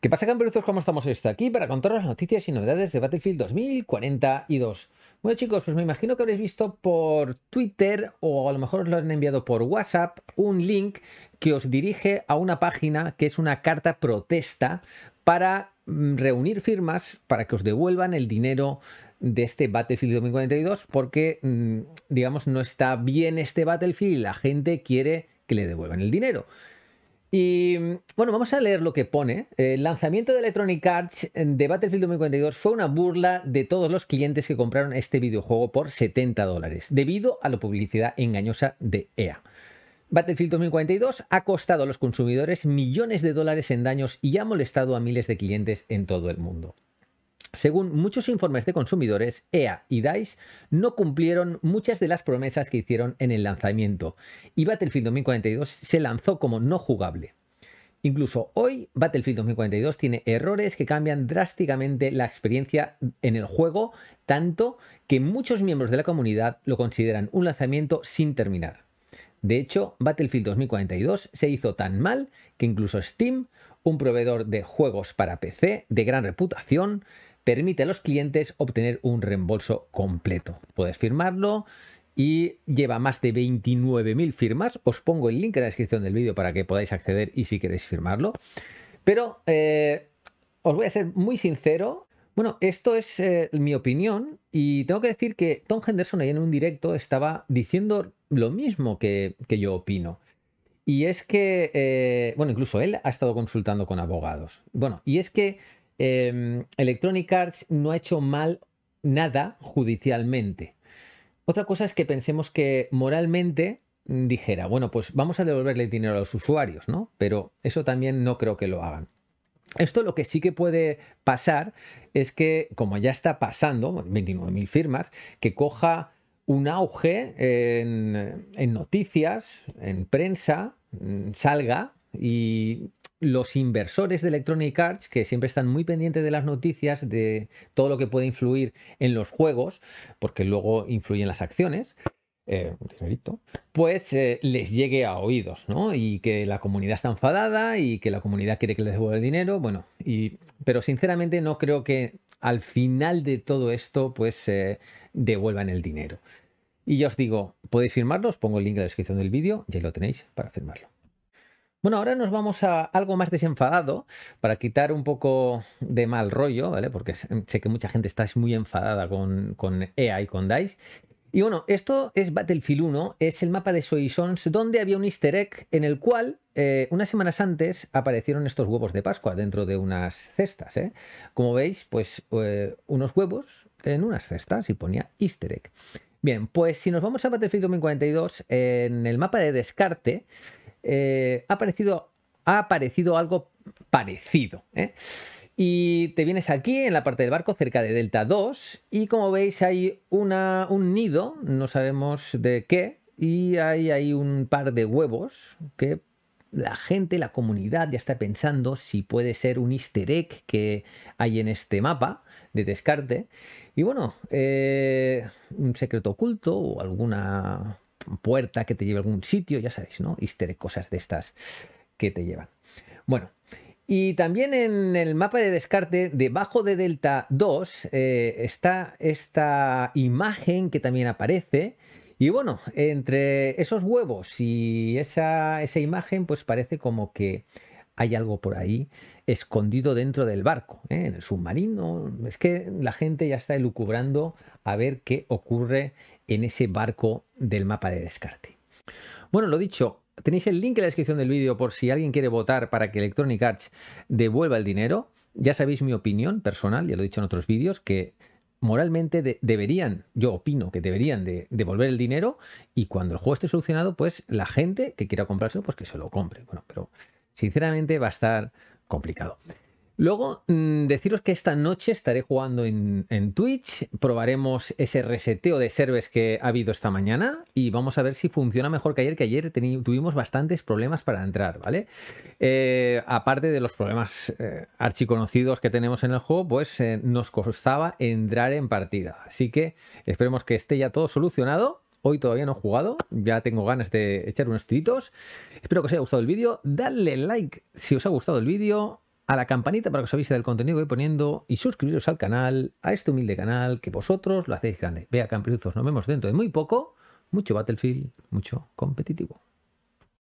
¿Qué pasa, Camperuzos? Pues, ¿Cómo estamos? Estoy aquí para contaros las noticias y novedades de Battlefield 2042. Bueno, chicos, pues me imagino que habréis visto por Twitter o a lo mejor os lo han enviado por WhatsApp un link que os dirige a una página que es una carta protesta para mm, reunir firmas para que os devuelvan el dinero de este Battlefield 2042 porque, mm, digamos, no está bien este Battlefield y la gente quiere que le devuelvan el dinero. Y mm, bueno, vamos a leer lo que pone. Eh, el lanzamiento de Electronic Arts de Battlefield 2042 fue una burla de todos los clientes que compraron este videojuego por 70 dólares, debido a la publicidad engañosa de EA. Battlefield 2042 ha costado a los consumidores millones de dólares en daños y ha molestado a miles de clientes en todo el mundo. Según muchos informes de consumidores, EA y DICE no cumplieron muchas de las promesas que hicieron en el lanzamiento y Battlefield 2042 se lanzó como no jugable. Incluso hoy, Battlefield 2042 tiene errores que cambian drásticamente la experiencia en el juego, tanto que muchos miembros de la comunidad lo consideran un lanzamiento sin terminar. De hecho, Battlefield 2042 se hizo tan mal que incluso Steam, un proveedor de juegos para PC de gran reputación, permite a los clientes obtener un reembolso completo. Puedes firmarlo y lleva más de 29.000 firmas. Os pongo el link en la descripción del vídeo para que podáis acceder y si queréis firmarlo. Pero eh, os voy a ser muy sincero. Bueno, esto es eh, mi opinión y tengo que decir que Tom Henderson ahí en un directo estaba diciendo lo mismo que, yo opino. Y es que, eh, bueno, incluso él ha estado consultando con abogados. Bueno, y es que Em, Electronic Arts no ha hecho mal nada judicialmente. Otra cosa es que pensemos que moralmente mm, dijera, bueno, pues vamos a devolverle dinero a los usuarios, ¿no? Pero eso también no creo que lo hagan. Esto lo que sí que puede pasar es que, como ya está pasando, 29.000 firmas, que coja un auge en, en, noticias, en prensa, mm, salga y los inversores de Electronic Arts, que siempre están muy pendientes de las noticias, de todo lo que puede influir en los juegos, porque luego influyen las acciones, eh, dinerito, pues eh, les llegue a oídos, ¿no? Y que la comunidad está enfadada y que la comunidad quiere que les devuelva el dinero, bueno, y, pero sinceramente no creo que al final de todo esto, pues devuelvan el dinero. Y ya os digo, podéis firmarlo, os pongo el link en la descripción del vídeo ya lo tenéis para firmarlo. Bueno, ahora nos vamos a algo más desenfadado para quitar un poco de mal rollo, ¿vale? Porque sé que mucha gente está muy enfadada con, con EA y con DICE. Y bueno, esto es Battlefield 1, es el mapa de Soissons donde había un easter egg en el cual eh, unas semanas antes aparecieron estos huevos de Pascua dentro de unas cestas. ¿eh? Como veis, pues eh, unos huevos en unas cestas y ponía easter egg. Bien, pues si nos vamos a Battlefield 2042, en el mapa de descarte, eh, ha, aparecido, algo parecido. ¿eh? Y te vienes aquí, en la parte del barco, cerca de Delta 2, y como veis hay una, un nido, no sabemos de qué, y hay, un par de huevos que la gente, la comunidad ya está pensando si puede ser un easter egg que hay en este mapa de descarte. Y bueno, eh, un secreto oculto o alguna puerta que te lleve a algún sitio, ya sabéis, ¿no? de cosas de estas que te llevan. Bueno, y también en el mapa de descarte, debajo de Delta 2, eh, está esta imagen que también aparece. Y bueno, entre esos huevos y esa, esa imagen, pues parece como que hay algo por ahí escondido dentro del barco, ¿eh? en el submarino. Es que la gente ya está elucubrando a ver qué ocurre en ese barco del mapa de descarte. Bueno, lo dicho, tenéis el link en la descripción del vídeo por si alguien quiere votar para que Electronic Arts devuelva el dinero. Ya sabéis mi opinión personal, ya lo he dicho en otros vídeos, que moralmente deberían, yo opino que deberían de devolver el dinero y cuando el juego esté solucionado, pues la gente que quiera comprárselo, pues que se lo compre. Bueno, pero sinceramente va a estar complicado. Luego, mm, deciros que esta noche estaré jugando en, Twitch, probaremos ese reseteo de servers que ha habido esta mañana y vamos a ver si funciona mejor que ayer, que ayer tuvimos bastantes problemas para entrar, ¿vale? Eh, aparte de los problemas eh, archiconocidos que tenemos en el juego, pues eh, nos costaba entrar en partida. Así que esperemos que esté ya todo solucionado. Hoy todavía no he jugado, ya tengo ganas de echar unos tiritos. Espero que os haya gustado el vídeo. Dadle like si os ha gustado el vídeo a la campanita para que os avise del contenido que voy poniendo y suscribiros al canal, a este humilde canal, que vosotros lo hacéis grande. Vea, campeonatos, nos vemos dentro de muy poco. Mucho Battlefield, mucho competitivo.